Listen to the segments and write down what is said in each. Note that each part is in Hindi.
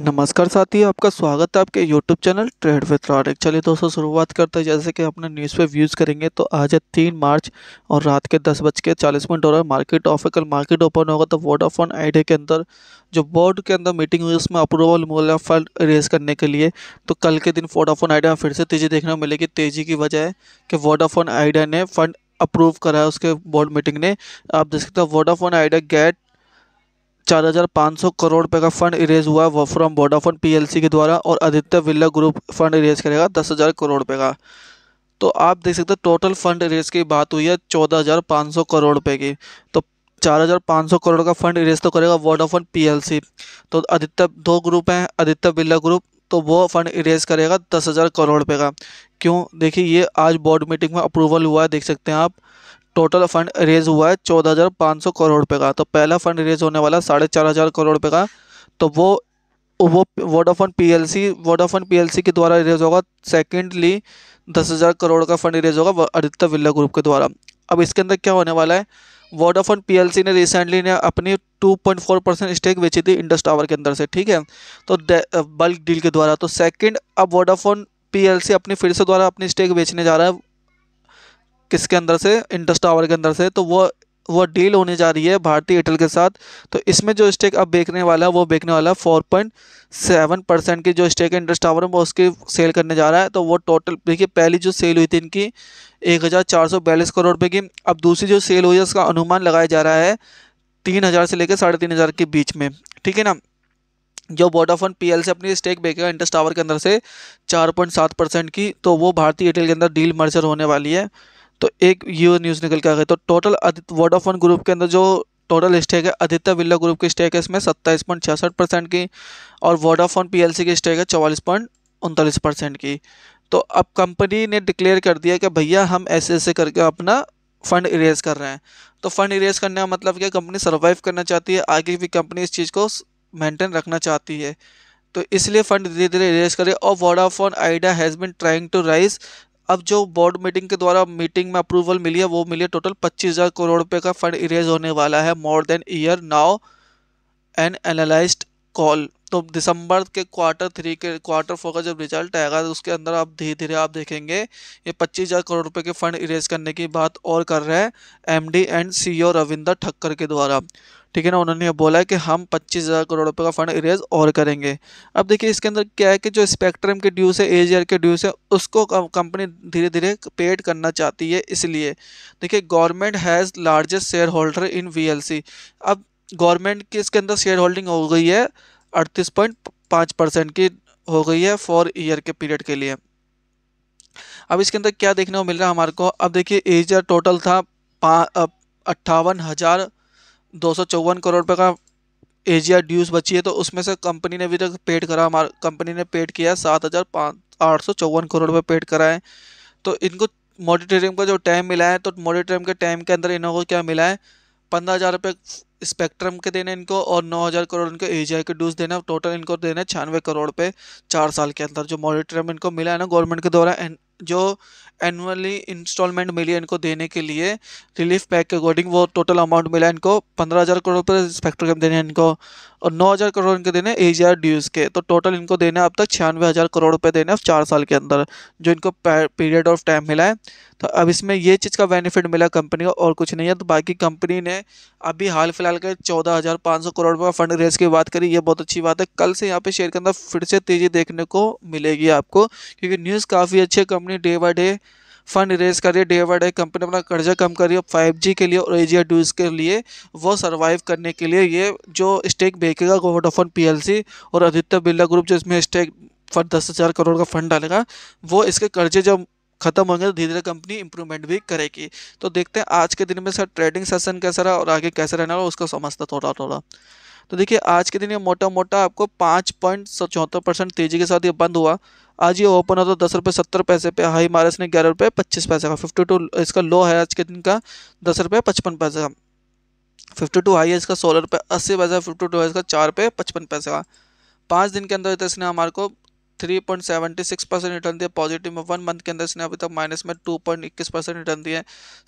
नमस्कार साथी आपका स्वागत है आपके यूट्यूब चैनल ट्रेड विथ रॉडिक चलिए दोस्तों शुरुआत करते हैं जैसे कि अपने न्यूज़ पे व्यूज़ करेंगे तो आज है तीन मार्च और रात के दस बज के चालीस मिनट हो रहा है मार्केट ऑफ है कल मार्केट ओपन होगा तो वोडाफोन आइडिया के अंदर जो बोर्ड के अंदर मीटिंग हुई उसमें अप्रूवल मूल्य फंड रेज करने के लिए तो कल के दिन वोडाफोन आइडिया फिर से तेज़ी देखने को मिलेगी तेज़ी की वजह है कि वोडाफोन आइडिया ने फंड अप्रूव करा है उसके बोर्ड मीटिंग ने आप देख सकते हो वोडाफोन आइडिया गेट चार हज़ार पाँच सौ करोड़ रुपये का फंड इरेज हुआ है फ्रॉम वोडाफोन पीएलसी के द्वारा और Aditya Birla group fund raise करेगा दस हज़ार करोड़ रुपये का तो आप देख सकते हो टोटल फंड इरेज की बात हुई है चौदह हज़ार पाँच सौ करोड़ रुपये की तो चार हज़ार पाँच सौ करोड़ का फंड इरेज तो करेगा वोडाफोन पीएलसी तो आदित्य दो ग्रुप हैं आदित्य बिरला ग्रुप तो वो फंड इरेज करेगा दस हज़ार करोड़ रुपये का क्यों देखिए ये आज बोर्ड मीटिंग में अप्रूवल हुआ है देख सकते हैं आप टोटल फंड रेज हुआ है चौदह हज़ार पाँच सौ करोड़ रुपये का तो पहला फंड रेज होने वाला साढ़े चार हज़ार करोड़ रुपये का तो वो वो वोडाफोन पीएलसी वोडाफोन पीएलसी के द्वारा रेज होगा सेकेंडली दस हज़ार करोड़ का फंड रेज होगा आदित्य बिरला ग्रुप के द्वारा अब इसके अंदर क्या होने वाला है वोडाफोन पीएलसी ने रिसेंटली ने अपनी 2.4 परसेंट स्टेक बेची थी इंडस टावर के अंदर से ठीक है तो बल्क डील के द्वारा तो सेकेंड अब वोडाफोन पीएलसी अपनी फिर से द्वारा अपनी स्टेक बेचने जा रहा है किसके अंदर से इंडस टावर के अंदर से तो वो वो डील होने जा रही है भारतीय एयरटेल के साथ तो इसमें जो स्टेक अब बेचने वाला है वो बेचने वाला है फोर पॉइंट सेवन परसेंट की जो स्टेक है इंडस टावर में वो उसकी सेल करने जा रहा है तो वो टोटल देखिए पहली जो सेल हुई थी इनकी एक हज़ार चार सौ बयालीस करोड़ रुपये की अब दूसरी जो सेल हुई है उसका अनुमान लगाया जा रहा है तीन हज़ार से लेकर साढ़े तीन हज़ार के बीच में ठीक है ना जो वोडाफोन पी से अपनी स्टेक बेचेगा इंडस टावर के अंदर से चार पॉइंट सात परसेंट की तो वो भारतीय एयरटेल के अंदर डील मर्जर होने वाली है तो एक ये न्यूज़ निकल के आ गई तो टोटल आदित्य वोडाफोन ग्रुप के अंदर जो टोटल स्टेक है आदित्य बिरला ग्रुप की स्टेक है इसमें सत्ताईस पॉइंट छियासठ परसेंट की और वोडाफोन पीएलसी की स्टेक है चौवालीस पॉइंट उनतालीस परसेंट की तो अब कंपनी ने डिक्लेयर कर दिया कि भैया हम ऐसे ऐसे करके अपना फ़ंड इरेज कर रहे हैं तो फ़ंड इरेज करने का मतलब क्या कंपनी सर्वाइव करना चाहती है आगे भी कंपनी इस चीज़ को मेंटेन रखना चाहती है तो इसलिए फ़ंड धीरे धीरे इरेज करे और Vodafone Idea has been trying to raise अब जो बोर्ड मीटिंग के द्वारा मीटिंग में अप्रूवल मिली है वो मिली है टोटल पच्चीस हज़ार करोड़ रुपये का फंड इरेज होने वाला है more than year now an analyse call तो दिसंबर के क्वार्टर थ्री के क्वार्टर फोर का जब रिजल्ट आएगा तो उसके अंदर आप धीरे धीरे आप देखेंगे ये पच्चीस हज़ार करोड़ रुपए के फंड इरेज करने की बात और कर रहे हैं MD and CEO Ravinder Thakkar के द्वारा ठीक है ना उन्होंने ये बोला कि हम पच्चीस हज़ार करोड़ रुपये का फंड इरेज और करेंगे अब देखिए इसके अंदर क्या है कि जो स्पेक्ट्रम के ड्यूस है एजीआर के ड्यूस है उसको कंपनी धीरे धीरे पेड करना चाहती है इसलिए देखिए government has largest share holder in Vi अब गवर्नमेंट की इसके अंदर शेयर होल्डिंग हो गई है अड़तीस पॉइंट पाँच परसेंट की हो गई है फोर ईयर के पीरियड के लिए अब इसके अंदर क्या देखने को मिल रहा है हमारे को अब देखिए एजर टोटल था अट्ठावन हज़ार दो करोड़ रुपये का एजिया ड्यूज़ बची है तो उसमें से कंपनी ने अभी तक पेड करा हमारा कंपनी ने पेड किया सात हज़ार पाँच आठ सौ चौवन करोड़ रुपये पेड करा है तो इनको मॉडिटोरियम का जो टाइम मिला है तो मॉडिटोरियम के टाइम के अंदर इनको क्या मिला है पंद्रह हज़ार रुपये स्पेक्ट्रम के देने इनको और नौ हज़ार करोड़ इनको एजीआई के ड्यूज देना टोटल इनको देना है छियानवे करोड़ पे चार साल के अंदर जो मॉडिटोरियम इनको मिला है ना गवर्नमेंट के द्वारा जो एनुअली इंस्टॉलमेंट मिली इनको देने के लिए रिलीफ पैक के अकॉर्डिंग वो टोटल अमाउंट मिला इनको पंद्रह हज़ार करोड़ रुपये स्पेक्ट्रोग्राम देने इनको और नौ हज़ार करोड़ इनके देने एजीआर ड्यूज़ के तो टोटल इनको देने अब तक छियानवे हज़ार करोड़ रुपए देने अब चार साल के अंदर जो इनको पीरियड ऑफ टाइम मिला है तो अब इसमें ये चीज़ का बेनिफिट मिला कंपनी का और कुछ नहीं है तो बाकी कंपनी ने अभी हाल फिलहाल के चौदह हज़ार पाँच सौ करोड़ रुपये फंड रेज की बात करी ये बहुत अच्छी बात है कल से यहाँ पे शेयर के अंदर फिर से तेज़ी देखने को मिलेगी आपको क्योंकि न्यूज़ काफ़ी अच्छी company day by day fund raise करिए डे बाई डे कंपनी अपना कर्जा कम करिए फाइव जी के लिए और एजिया ड्यूज के लिए वो सर्वाइव करने के लिए ये जो स्टेक बेचेगा वोडाफोन पी और आदित्य बिरला ग्रुप जो इसमें स्टेक फंड दस हज़ार करोड़ का फंड डालेगा वो इसके कर्जे जब खत्म होंगे तो धीरे धीरे कंपनी इंप्रूवमेंट भी करेगी तो देखते हैं आज के दिन में सर ट्रेडिंग सेशन कैसा रहा और आगे कैसे रहना उसका समझता थोड़ा थोड़ा तो देखिए आज के दिन ये मोटा मोटा आपको पाँच पॉइंट चौहत्तर परसेंट तेज़ी के साथ ये बंद हुआ आज ये ओपन होता तो दस रुपये सत्तर पैसे पे हाई मारा इसने ग्यारह रुपये पच्चीस पैसे का फिफ्टी टू इसका लो है आज के दिन का दस रुपये पचपन पैसे का फिफ्टी टू हाई है इसका सोलह रुपये अस्सी पैसा फिफ्टी टू है इसका चार रुपये पचपन पैसे का पाँच दिन के अंदर तो इसने हमारे को three point seventy six percent return दिया पॉजिटिव में वन मंथ के अंदर इसने अभी तक माइनस में टू पॉइंट इक्कीस परसेंट रिटर्न दिया है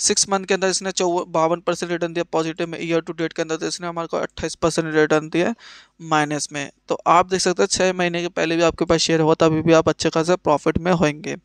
सिक्स मंथ के अंदर इसने बावन परसेंट रिटर्न दिया पॉजिटिव में ईयर टू डेट के अंदर तो इसने हमारे को अट्ठाईस परसेंट रिटर्न दिया माइनस में तो आप देख सकते हैं छः महीने के पहले भी आपके पास शेयर हुआ था अभी भी आप अच्छे खासा प्रॉफिट में होंगे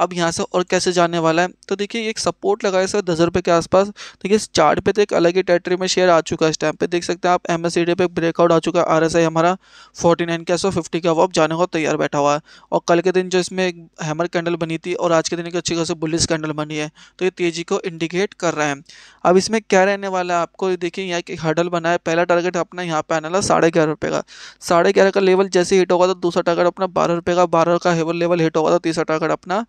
अब यहाँ से और कैसे जाने वाला है तो देखिए एक सपोर्ट लगाया सर दस रुपये के आसपास देखिए इस चार्ट पे तो एक अलग ही टेरिटरी में शेयर आ चुका है इस टाइम पे देख सकते हैं आप एम एस पे ब्रेकआउट आ चुका है आर एस आई हमारा फोर्टी नाइन के सौ फिफ्टी का अब जाने को तैयार बैठा हुआ है और कल के दिन जो इसमें एक हैमर कैंडल बनी थी और आज के दिन एक अच्छी खासी बुलिस कैंडल बनी है तो ये तेज़ी को इंडिकेट कर रहे हैं अब इसमें क्या रहने वाला है आपको देखिए यहाँ एक हडल बना है पहला टारगेट अपना यहाँ पर आने वाला साढ़े ग्यारह रुपये का साढ़े ग्यारह का लेवल जैसे हिट होगा तो दूसरा टारगेट अपना बारह रुपये का बारह का हेवल लेवल हिट होगा तो तीसरा टारगेट अपना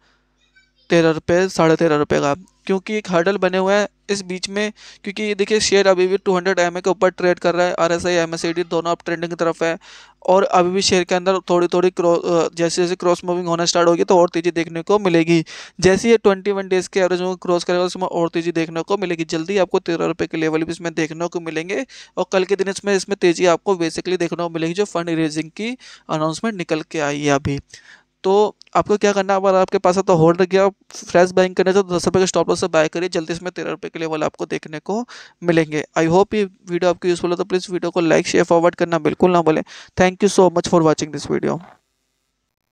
तेरह रुपये साढ़े तेरह रुपये का क्योंकि एक हर्डल बने हुए हैं इस बीच में क्योंकि ये देखिए शेयर अभी भी 200 एम के ऊपर ट्रेड कर रहा है R S I M S दोनों अब ट्रेंडिंग की तरफ है और अभी भी शेयर के अंदर थोड़ी थोड़ी जैसे जैसे क्रॉस मूविंग होना स्टार्ट होगी तो और तेज़ी देखने को मिलेगी जैसे ये ट्वेंटी वन डेज़ के एवरेज में क्रॉस करेगा उसमें और तेज़ी देखने को मिलेगी जल्दी आपको तेरह रुपये के लेवल भी इसमें देखने को मिलेंगे और कल के दिन इसमें इसमें तेज़ी आपको बेसिकली देखने को मिलेगी जो फंड रेजिंग की अनाउंसमेंट निकल के आई है अभी तो आपको क्या करना अगर आपके पास है तो होल्ड गया फ्रेश बाइंग करने से तो दस रुपये के स्टॉप लॉस से बाय करिए जल्दी इसमें तेरह रुपये के लेवल आपको देखने को मिलेंगे आई होप ये वीडियो आपको यूजफुल हो तो प्लीज़ वीडियो को लाइक शेयर फॉरवर्ड करना बिल्कुल ना बोले thank you so much for watching this video